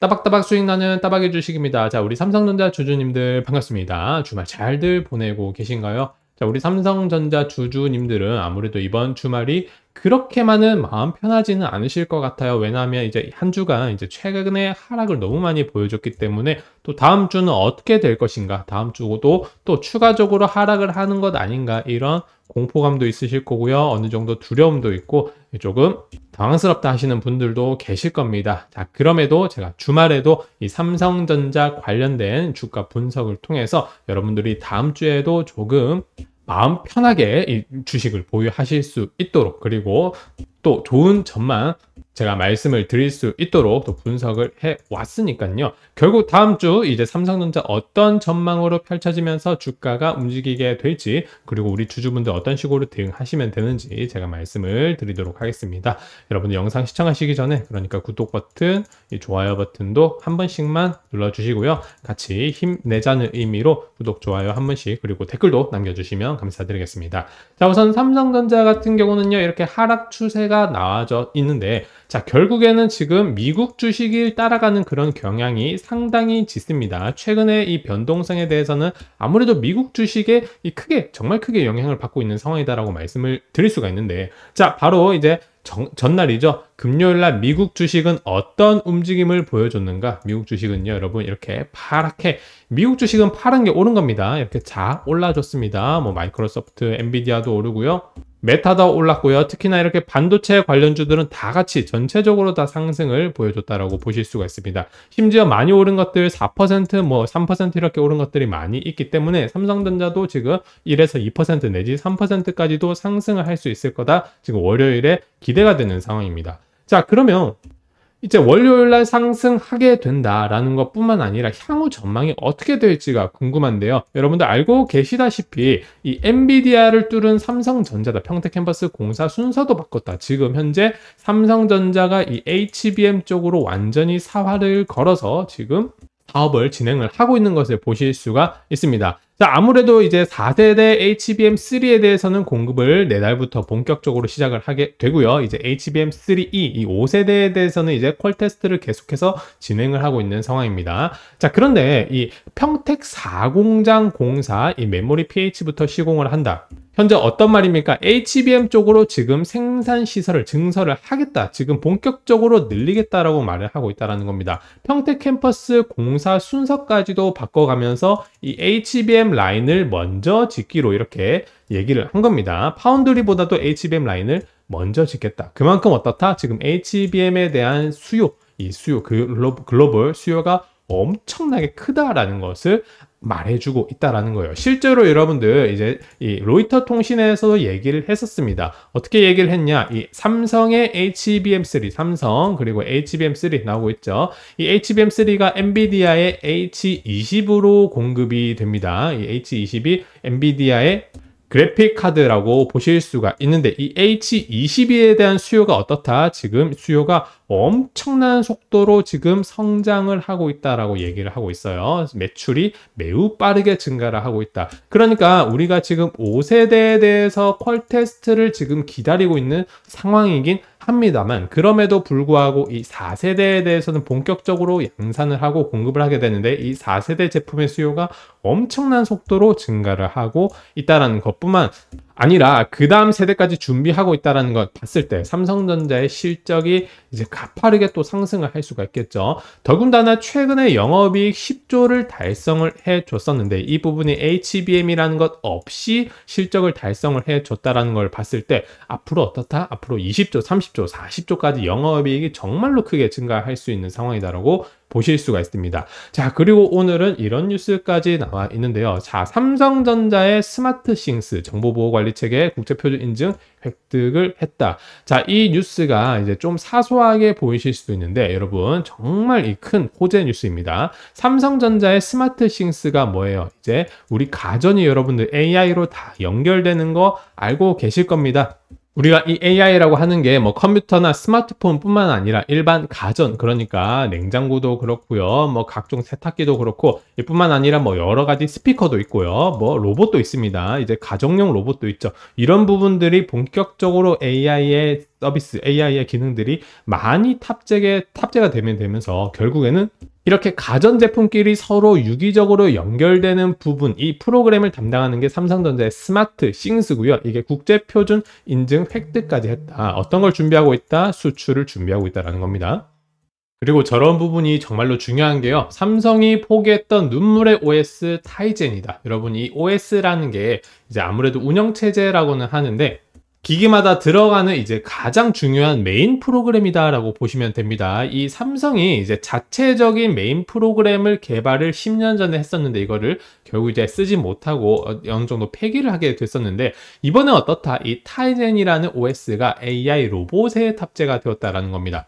따박따박 수익 나는 따박의 주식입니다. 자, 우리 삼성전자 주주님들 반갑습니다. 주말 잘들 보내고 계신가요? 자, 우리 삼성전자 주주님들은 아무래도 이번 주말이 그렇게만은 마음 편하지는 않으실 것 같아요. 왜냐하면 이제 한 주간 이제 최근에 하락을 너무 많이 보여줬기 때문에 또 다음 주는 어떻게 될 것인가, 다음 주도 또 추가적으로 하락을 하는 것 아닌가 이런 공포감도 있으실 거고요. 어느 정도 두려움도 있고 조금 당황스럽다 하시는 분들도 계실 겁니다. 자, 그럼에도 제가 주말에도 이 삼성전자 관련된 주가 분석을 통해서 여러분들이 다음 주에도 조금 마음 편하게 주식을 보유하실 수 있도록 그리고 또 좋은 점만 제가 말씀을 드릴 수 있도록 또 분석을 해왔으니까요. 결국 다음 주 이제 삼성전자 어떤 전망으로 펼쳐지면서 주가가 움직이게 될지 그리고 우리 주주분들 어떤 식으로 대응하시면 되는지 제가 말씀을 드리도록 하겠습니다. 여러분 영상 시청하시기 전에 그러니까 구독 버튼, 좋아요 버튼도 한 번씩만 눌러주시고요. 같이 힘내자는 의미로 구독, 좋아요 한 번씩 그리고 댓글도 남겨주시면 감사드리겠습니다. 자 우선 삼성전자 같은 경우는요 이렇게 하락 추세가 나와져 있는데 자, 결국에는 지금 미국 주식이 따라가는 그런 경향이 상당히 짙습니다. 최근에 이 변동성에 대해서는 아무래도 미국 주식에 크게, 정말 크게 영향을 받고 있는 상황이다라고 말씀을 드릴 수가 있는데, 자, 바로 이제 정, 전날이죠. 금요일날 미국 주식은 어떤 움직임을 보여줬는가? 미국 주식은요, 여러분 이렇게 파랗게 미국 주식은 파란 게 오른 겁니다. 이렇게 자 올라줬습니다. 뭐 마이크로소프트, 엔비디아도 오르고요. 메타도 올랐고요. 특히나 이렇게 반도체 관련주들은 다 같이 전체적으로 다 상승을 보여줬다라고 보실 수가 있습니다. 심지어 많이 오른 것들 4%뭐 3% 이렇게 오른 것들이 많이 있기 때문에 삼성전자도 지금 1에서 2% 내지 3%까지도 상승을 할 수 있을 거다. 지금 월요일에 기대가 되는 상황입니다. 자, 그러면 이제 월요일 날 상승하게 된다라는 것뿐만 아니라 향후 전망이 어떻게 될지가 궁금한데요. 여러분들 알고 계시다시피 이 엔비디아를 뚫은 삼성전자다. 평택 캠퍼스 공사 순서도 바꿨다. 지금 현재 삼성전자가 이 HBM 쪽으로 완전히 사활을 걸어서 지금 사업을 진행을 하고 있는 것을 보실 수가 있습니다. 자, 아무래도 이제 4세대 HBM3에 대해서는 공급을 내달부터 본격적으로 시작을 하게 되고요. 이제 HBM3E 이 5세대에 대해서는 이제 퀄 테스트를 계속해서 진행을 하고 있는 상황입니다. 자, 그런데 이 평택 4공장 공사 이 메모리 PH부터 시공을 한다. 현재 어떤 말입니까? HBM 쪽으로 지금 생산 시설을 증설을 하겠다. 지금 본격적으로 늘리겠다라고 말을 하고 있다라는 겁니다. 평택 캠퍼스 공사 순서까지도 바꿔가면서 이 HBM 라인을 먼저 짓기로 이렇게 얘기를 한 겁니다. 파운드리보다도 HBM 라인을 먼저 짓겠다. 그만큼 어떻다? 지금 HBM에 대한 수요, 이 수요, 글로, 글로벌 수요가 엄청나게 크다라는 것을 말해주고 있다라는 거예요. 실제로 여러분들 이제 이 로이터 통신에서 얘기를 했었습니다. 어떻게 얘기를 했냐? 이 삼성의 HBM3, 삼성 그리고 HBM3 나오고 있죠. 이 HBM3가 엔비디아의 H20으로 공급이 됩니다. 이 H20이 엔비디아의 그래픽 카드라고 보실 수가 있는데 이 h 2 2에 대한 수요가 어떻다? 지금 수요가 엄청난 속도로 지금 성장을 하고 있다라고 얘기를 하고 있어요. 매출이 매우 빠르게 증가를 하고 있다. 그러니까 우리가 지금 5세대에 대해서 퀄 테스트를 지금 기다리고 있는 상황이긴 합니다만 그럼에도 불구하고 이 4세대에 대해서는 본격적으로 양산을 하고 공급을 하게 되는데 이 4세대 제품의 수요가 엄청난 속도로 증가를 하고 있다는 것뿐만 아니라 그 다음 세대까지 준비하고 있다는걸 봤을 때 삼성전자의 실적이 이제 가파르게 또 상승을 할 수가 있겠죠. 더군다나 최근에 영업이익 10조를 달성을 해줬었는데 이 부분이 HBM이라는 것 없이 실적을 달성을 해줬다라는 걸 봤을 때 앞으로 어떻다? 앞으로 20조, 30조, 40조까지 영업이익이 정말로 크게 증가할 수 있는 상황이다라고 보실 수가 있습니다. 자, 그리고 오늘은 이런 뉴스까지 나와 있는데요. 자, 삼성전자의 스마트 싱스 정보보호관리체계 국제표준 인증 획득을 했다. 자, 이 뉴스가 이제 좀 사소하게 보이실 수도 있는데 여러분 정말 이 큰 호재 뉴스입니다. 삼성전자의 스마트 싱스가 뭐예요? 이제 우리 가전이 여러분들 AI로 다 연결되는 거 알고 계실 겁니다. 우리가 이 AI라고 하는 게 뭐 컴퓨터나 스마트폰뿐만 아니라 일반 가전 그러니까 냉장고도 그렇고요. 뭐 각종 세탁기도 그렇고 이뿐만 아니라 뭐 여러 가지 스피커도 있고요. 뭐 로봇도 있습니다. 이제 가정용 로봇도 있죠. 이런 부분들이 본격적으로 AI의 서비스, AI의 기능들이 많이 탑재게 탑재가 되면 되면서 결국에는 이렇게 가전제품끼리 서로 유기적으로 연결되는 부분 이 프로그램을 담당하는 게 삼성전자의 스마트 싱스고요. 이게 국제표준 인증 획득까지 했다. 아, 어떤 걸 준비하고 있다? 수출을 준비하고 있다라는 겁니다. 그리고 저런 부분이 정말로 중요한 게요. 삼성이 포기했던 눈물의 OS 타이젠이다. 여러분 이 OS라는 게 이제 아무래도 운영체제라고는 하는데 기기마다 들어가는 이제 가장 중요한 메인 프로그램이다라고 보시면 됩니다. 이 삼성이 이제 자체적인 메인 프로그램을 개발을 10년 전에 했었는데 이거를 결국 이제 쓰지 못하고 어느 정도 폐기를 하게 됐었는데 이번에 어떻다? 이 타이젠이라는 OS가 AI 로봇에 탑재가 되었다라는 겁니다.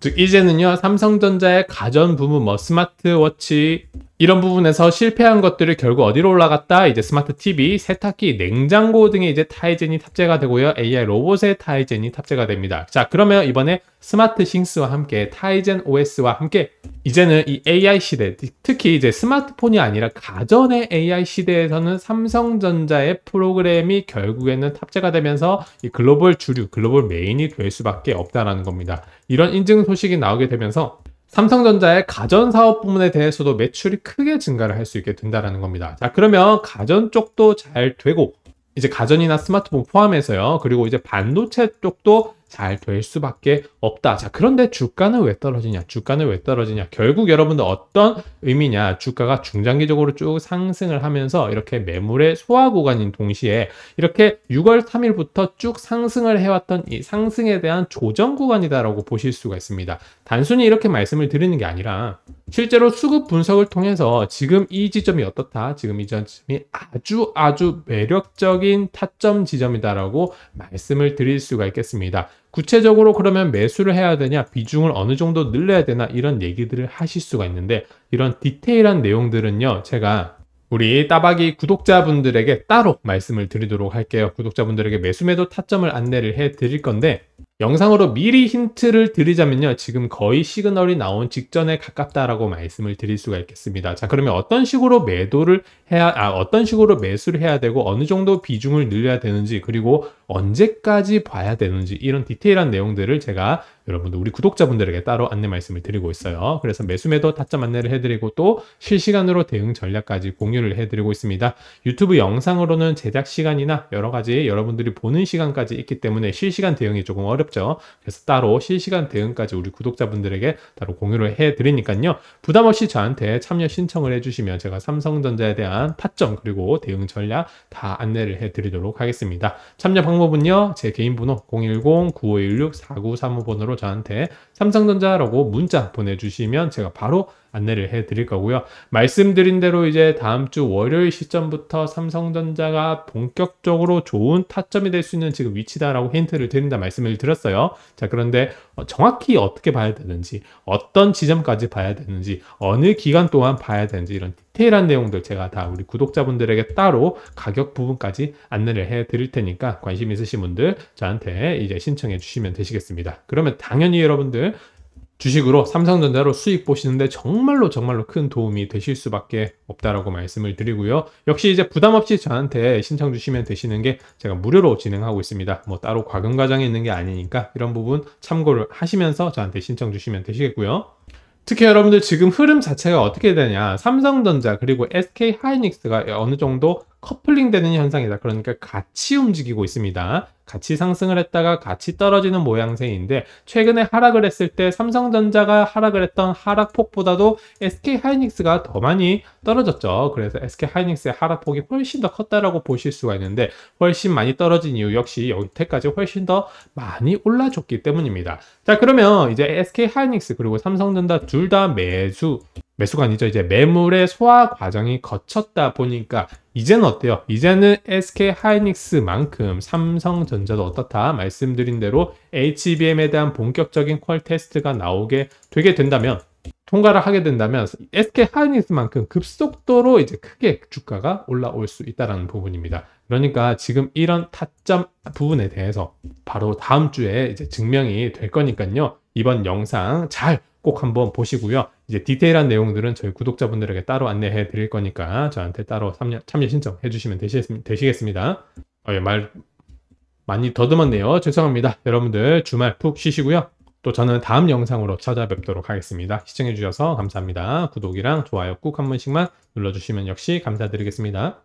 즉 이제는요 삼성전자의 가전 부문 뭐 스마트워치 이런 부분에서 실패한 것들을 결국 어디로 올라갔다? 이제 스마트 TV, 세탁기, 냉장고 등에 이제 타이젠이 탑재가 되고요. AI 로봇의 타이젠이 탑재가 됩니다. 자, 그러면 이번에 스마트 싱스와 함께 타이젠 OS와 함께 이제는 이 AI 시대, 특히 이제 스마트폰이 아니라 가전의 AI 시대에서는 삼성전자의 프로그램이 결국에는 탑재가 되면서 이 글로벌 주류, 글로벌 메인이 될 수밖에 없다는 겁니다. 이런 인증 소식이 나오게 되면서 삼성전자의 가전 사업 부문에 대해서도 매출이 크게 증가를 할 수 있게 된다는 겁니다. 자, 그러면 가전 쪽도 잘 되고 이제 가전이나 스마트폰 포함해서요. 그리고 이제 반도체 쪽도 잘될 수밖에 없다. 자, 그런데 주가는 왜 떨어지냐? 주가는 왜 떨어지냐? 결국 여러분들 어떤 의미냐? 주가가 중장기적으로 쭉 상승을 하면서 이렇게 매물의 소화 구간인 동시에 이렇게 6월 3일부터 쭉 상승을 해왔던 이 상승에 대한 조정 구간이다라고 보실 수가 있습니다. 단순히 이렇게 말씀을 드리는 게 아니라 실제로 수급 분석을 통해서 지금 이 지점이 어떻다, 지금 이 지점이 아주 아주 매력적인 타점 지점이다라고 말씀을 드릴 수가 있겠습니다. 구체적으로 그러면 매수를 해야 되냐, 비중을 어느 정도 늘려야 되나 이런 얘기들을 하실 수가 있는데 이런 디테일한 내용들은요, 제가 우리 따박이 구독자분들에게 따로 말씀을 드리도록 할게요. 구독자분들에게 매수매도 타점을 안내를 해 드릴 건데 영상으로 미리 힌트를 드리자면요. 지금 거의 시그널이 나온 직전에 가깝다라고 말씀을 드릴 수가 있겠습니다. 자, 그러면 어떤 식으로 매도를 해야, 아, 어떤 식으로 매수를 해야 되고 어느 정도 비중을 늘려야 되는지 그리고 언제까지 봐야 되는지 이런 디테일한 내용들을 제가 여러분들 우리 구독자분들에게 따로 안내 말씀을 드리고 있어요. 그래서 매수 매도 타점 안내를 해드리고 또 실시간으로 대응 전략까지 공유를 해드리고 있습니다. 유튜브 영상으로는 제작 시간이나 여러 가지 여러분들이 보는 시간까지 있기 때문에 실시간 대응이 조금 어렵 어렵죠. 그래서 따로 실시간 대응까지 우리 구독자분들에게 따로 공유를 해드리니까요. 부담 없이 저한테 참여 신청을 해주시면 제가 삼성전자에 대한 타점 그리고 대응 전략 다 안내를 해드리도록 하겠습니다. 참여 방법은요. 제 개인 번호 010-9516-4935번으로 저한테 삼성전자라고 문자 보내주시면 제가 바로 안내를 해드릴 거고요. 말씀드린 대로 이제 다음 주 월요일 시점부터 삼성전자가 본격적으로 좋은 타점이 될 수 있는 지금 위치다라고 힌트를 드린다 말씀을 드렸어요. 자 그런데 어, 정확히 어떻게 봐야 되는지 어떤 지점까지 봐야 되는지 어느 기간 동안 봐야 되는지 이런 디테일한 내용들 제가 다 우리 구독자분들에게 따로 가격 부분까지 안내를 해 드릴 테니까 관심 있으신 분들 저한테 이제 신청해 주시면 되시겠습니다. 그러면 당연히 여러분들 주식으로 삼성전자로 수익 보시는데 정말로 정말로 큰 도움이 되실 수밖에 없다라고 말씀을 드리고요. 역시 이제 부담 없이 저한테 신청 주시면 되시는 게 제가 무료로 진행하고 있습니다. 뭐 따로 과금 과정이 있는 게 아니니까 이런 부분 참고를 하시면서 저한테 신청 주시면 되시겠고요. 특히 여러분들 지금 흐름 자체가 어떻게 되냐 삼성전자 그리고 SK하이닉스가 어느 정도 커플링 되는 현상이다. 그러니까 같이 움직이고 있습니다. 같이 상승을 했다가 같이 떨어지는 모양새인데 최근에 하락을 했을 때 삼성전자가 하락을 했던 하락폭보다도 SK하이닉스가 더 많이 떨어졌죠. 그래서 SK하이닉스의 하락폭이 훨씬 더 컸다라고 보실 수가 있는데 훨씬 많이 떨어진 이유 역시 여태까지 훨씬 더 많이 올라줬기 때문입니다. 자 그러면 이제 SK하이닉스 그리고 삼성전자 둘 다 매수 매수가 아니죠. 이제 매물의 소화 과정이 거쳤다 보니까 이제는 어때요? 이제는 SK 하이닉스만큼 삼성전자도 어떻다 말씀드린 대로 HBM에 대한 본격적인 퀄 테스트가 나오게 되게 된다면 통과를 하게 된다면 SK 하이닉스만큼 급속도로 이제 크게 주가가 올라올 수 있다라는 부분입니다. 그러니까 지금 이런 타점 부분에 대해서 바로 다음 주에 이제 증명이 될 거니까요. 이번 영상 잘꼭 한번 보시고요. 이제 디테일한 내용들은 저희 구독자분들에게 따로 안내해 드릴 거니까 저한테 따로 참여, 신청해 주시면 되시겠습니다. 어, 예, 말 많이 더듬었네요. 죄송합니다. 여러분들 주말 푹 쉬시고요. 또 저는 다음 영상으로 찾아뵙도록 하겠습니다. 시청해 주셔서 감사합니다. 구독이랑 좋아요 꾹 한 번씩만 눌러주시면 역시 감사드리겠습니다.